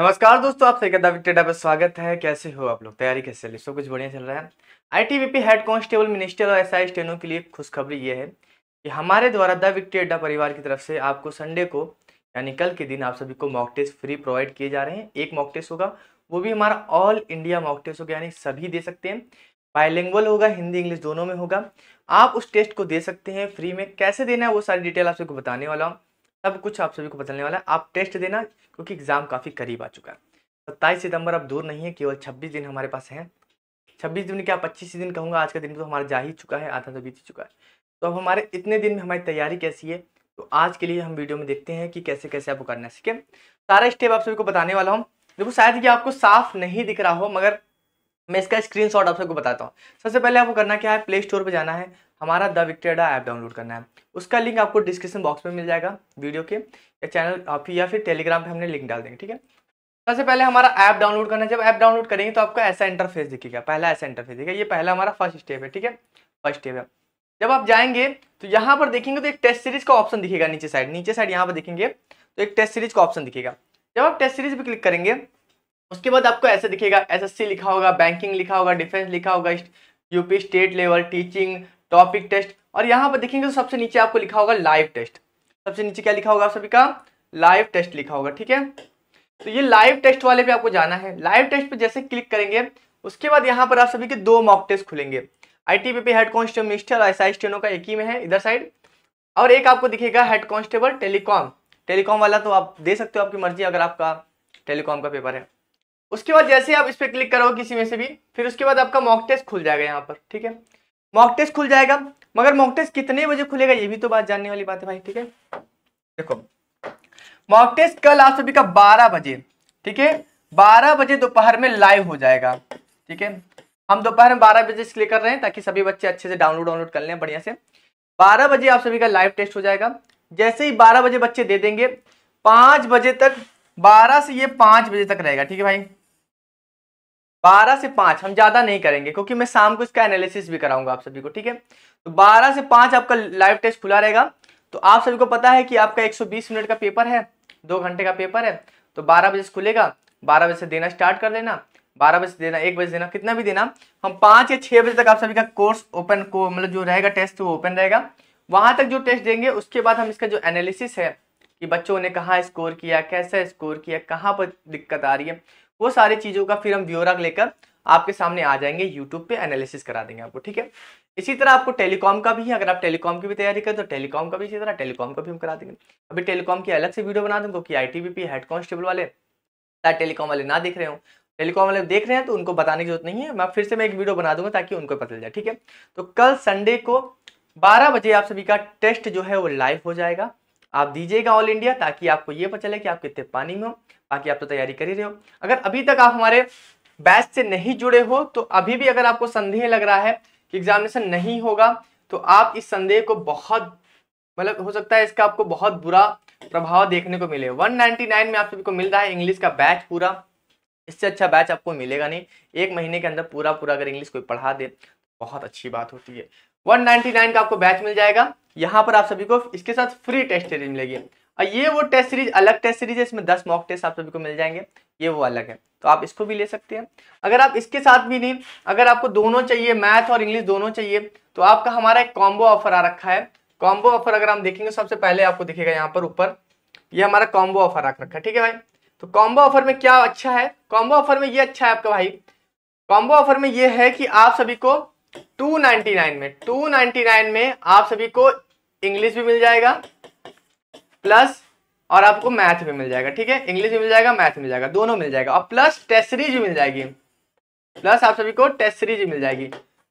नमस्कार दोस्तों आप सभी का टेडा पर स्वागत है कैसे हो आप लोग तैयारी कैसे चली सब कुछ बढ़िया चल रहा है आईटीबीपी हेड कांस्टेबल मिनिस्टर और एसआई स्टेनों के लिए खुशखबरी ये है कि हमारे द्वारा द विक्टेडा परिवार की तरफ से आपको संडे को यानी कल के दिन आप सभी को मॉक टेस्ट फ्री प्रोवाइड किए जा रहे हैं एक मॉक टेस्ट होगा वो भी हमारा ऑल इंडिया मॉक टेस्ट होगा यानी सभी दे सकते हैं बायलिंगुअल होगा हिंदी इंग्लिश दोनों में होगा आप उस टेस्ट को दे सकते हैं फ्री में कैसे देना है वो सारी डिटेल आप सबको बताने वाला हूँ सब कुछ आप सभी को बदलने वाला है आप टेस्ट देना क्योंकि एग्ज़ाम काफ़ी करीब आ चुका है सत्ताईस सितंबर अब दूर नहीं है केवल छब्बीस दिन हमारे पास हैं छब्बीस दिन क्या पच्चीस दिन कहूँगा आज का दिन तो हमारा जा ही चुका है आधा तो बीत चुका है तो अब हमारे इतने दिन में हमारी तैयारी कैसी है तो आज के लिए हम वीडियो में देखते हैं कि कैसे कैसे आपको करना है ठीक है सारा स्टेप आप सभी को बताने वाला हूँ देखो शायद ये आपको साफ नहीं दिख रहा हो मगर मैं इसका स्क्रीन आप सबको बताता हूँ सबसे पहले आपको करना क्या है प्ले स्टोर पर जाना है हमारा द विक्टेडा ऐप डाउनलोड करना है उसका लिंक आपको डिस्क्रिप्शन बॉक्स में मिल जाएगा वीडियो के या चैनल आप या फिर टेलीग्राम पे हमने लिंक डाल देंगे ठीक है सबसे पहले हमारा ऐप डाउनलोड करना है जब ऐप डाउनलोड करेंगे तो आपको ऐसा इंटरफेस दिखेगा पहला ऐसा इंटरफेस दिखेगा ये पहला हमारा फर्स्ट स्टेप है ठीक है फर्स्ट स्टेप है जब आप जाएंगे तो यहाँ पर देखेंगे तो एक टेस्ट सीरीज का ऑप्शन दिखेगा नीचे साइड नीचे साइड यहाँ पर देखेंगे तो एक टेस्ट सीरीज का ऑप्शन दिखेगा जब आप टेस्ट सीरीज पर क्लिक करेंगे उसके बाद आपको ऐसे दिखेगा एसएससी लिखा होगा बैंकिंग लिखा होगा डिफेंस लिखा होगा UP state level teaching topic test और यहाँ पर देखेंगे तो सबसे नीचे आपको लिखा होगा लाइव टेस्ट सबसे नीचे क्या लिखा होगा आप सभी का लाइव टेस्ट लिखा होगा ठीक है तो ये लाइव टेस्ट वाले पे आपको जाना है लाइव टेस्ट पे जैसे क्लिक करेंगे उसके बाद यहाँ पर आप सभी के दो मॉक टेस्ट खुलेंगे आई टी पे हेड कॉन्स्टेबल मिनिस्टर और आई स्टेनो का एक ही में है इधर साइड और एक आपको दिखेगा हेड कॉन्स्टेबल टेलीकॉम टेलीकॉम वाला तो आप दे सकते हो आपकी मर्जी अगर आपका टेलीकॉम का पेपर है उसके बाद जैसे आप इस पर क्लिक करोगे किसी में से भी फिर उसके बाद आपका मॉक टेस्ट खुल जाएगा यहाँ पर ठीक है मॉक टेस्ट खुल जाएगा मगर मॉक टेस्ट कितने बजे खुलेगा ये भी तो बात जानने वाली बात है भाई ठीक है देखो मॉक टेस्ट कल आप सभी का बारह बजे ठीक है बारह बजे दोपहर में लाइव हो जाएगा ठीक है हम दोपहर में बारह बजे इसलिए कर रहे हैं ताकि सभी बच्चे अच्छे से डाउनलोड डाउनलोड कर लें बढ़िया से बारह बजे आप सभी का लाइव टेस्ट हो जाएगा जैसे ही बारह बजे बच्चे दे देंगे पाँच बजे तक बारह से ये पाँच बजे तक रहेगा ठीक है भाई बारह से पाँच हम ज़्यादा नहीं करेंगे क्योंकि मैं शाम को इसका एनालिसिस भी कराऊंगा आप सभी को ठीक है तो बारह से पाँच आपका लाइव टेस्ट खुला रहेगा तो आप सभी को पता है कि आपका एक मिनट का पेपर है दो घंटे का पेपर है तो बारह बजे से खुलेगा बारह बजे से देना स्टार्ट कर देना बारह बजे से देना एक बजे देना कितना भी देना हम पाँच या छः बजे तक आप सभी का कोर्स ओपन को मतलब जो रहेगा टेस्ट वो ओपन रहेगा वहाँ तक जो टेस्ट देंगे उसके बाद हम इसका जो एनालिसिस है कि बच्चों ने कहाँ स्कोर किया कैसे स्कोर किया कहाँ पर दिक्कत आ रही है वो सारी चीज़ों का फिर हम ब्योरा लेकर आपके सामने आ जाएंगे यूट्यूब पे एनालिसिस करा देंगे आपको ठीक है इसी तरह आपको टेलीकॉम का भी है अगर आप टेलीकॉम की भी तैयारी करें तो टेलीकॉम का भी इसी तरह टेलीकॉम का भी हम करा देंगे अभी टेलीकॉम की अलग से वीडियो बना दूँ क्योंकि आई टी हेड कॉन्स्टेबल वाले या टेलीकॉम वाले ना देख रहे हो टेलीकॉम वाले देख रहे हैं तो उनको बताने की जरूरत नहीं है मैं फिर से मैं एक वीडियो बना दूंगा ताकि उनको पता चल जाए ठीक है तो कल संडे को बारह बजे आप सभी का टेस्ट जो है वो लाइव हो जाएगा आप दीजिएगा ऑल इंडिया ताकि आपको ये पता चले कि आप कितने पानी में हो बाकी आप तो तैयारी कर ही रहे हो अगर अभी तक आप हमारे बैच से नहीं जुड़े हो तो अभी भी अगर आपको संदेह लग रहा है कि एग्जामिनेशन नहीं होगा तो आप इस संदेह को बहुत मतलब हो सकता है इसका आपको बहुत बुरा प्रभाव देखने को मिले 199 में आप सभी को मिल रहा है इंग्लिश का बैच पूरा इससे अच्छा बैच आपको मिलेगा नहीं एक महीने के अंदर पूरा पूरा अगर इंग्लिश कोई पढ़ा दे तो बहुत अच्छी बात होती है 199 का आपको बैच मिल जाएगा यहाँ पर आप सभी को इसके साथ फ्री टेस्ट सीरीज मिलेगी और ये वो टेस्ट सीरीज अलग टेस्ट सीरीज है इसमें दस मॉक टेस्ट आप सभी को मिल जाएंगे ये वो अलग है तो आप इसको भी ले सकते हैं अगर आप इसके साथ भी नहीं अगर आपको दोनों चाहिए मैथ और इंग्लिश दोनों चाहिए तो आपका हमारा एक कॉम्बो ऑफर आ रखा है कॉम्बो ऑफर अगर हम देखेंगे सबसे पहले आपको दिखेगा यहाँ पर ऊपर ये हमारा कॉम्बो ऑफर रख रखा है ठीक है भाई तो कॉम्बो ऑफर में क्या अच्छा है कॉम्बो ऑफर में ये अच्छा है आपका भाई कॉम्बो ऑफर में ये है कि आप सभी को 299 में 299 में आप सभी को इंग्लिश भी मिल जाएगा प्लस और आपको मैथ भी मिल जाएगा ठीक है इंग्लिश भी मिल जाएगा मैथ मिल जाएगा दोनों मिल जाएगा और प्लस टेस्ट सीरीज भी मिल जाएगी प्लस आप सभी को टेस्ट सीरीज भी मिल जाएगी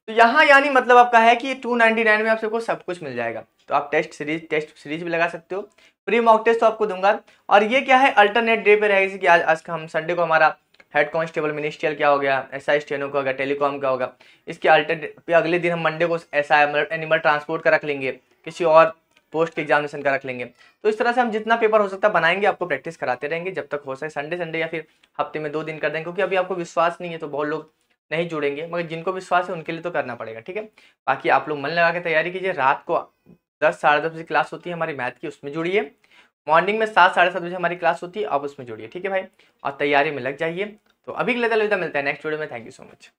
तो यहाँ यानी मतलब आपका है कि 299 में आप सबको सब कुछ मिल जाएगा तो आप टेस्ट सीरीज टेस्ट सीरीज भी लगा सकते हो प्री मॉक टेस्ट तो आपको दूंगा और ये क्या है अल्टरनेट डे पे रहेगा जैसे कि आज आज का हम संडे को हमारा हेड कांस्टेबल मिनिस्ट्रियल क्या हो गया एस आई स्टेनो का हो गया टेलीकॉम का होगा इसके अल्टर अगले दिन हम मंडे को एस आई एनिमल ट्रांसपोर्ट का रख लेंगे किसी और पोस्ट के एग्जामिनेशन का रख लेंगे तो इस तरह से हम जितना पेपर हो सकता है बनाएंगे आपको प्रैक्टिस कराते रहेंगे जब तक हो सके संडे संडे या फिर हफ्ते में दो दिन कर देंगे क्योंकि अभी आपको विश्वास नहीं है तो बहुत लोग नहीं जुड़ेंगे मगर जिनको विश्वास है उनके लिए तो करना पड़ेगा ठीक है बाकी आप लोग मन लगा के तैयारी कीजिए रात को दस साढ़े दस बजे क्लास होती है हमारी मैथ की उसमें जुड़िए मॉर्निंग में सात साढ़े सात बजे हमारी क्लास होती है आप उसमें जुड़िए ठीक है भाई और तैयारी में लग जाइए तो अभी के लिए तो मिलता है नेक्स्ट वीडियो में थैंक यू सो मच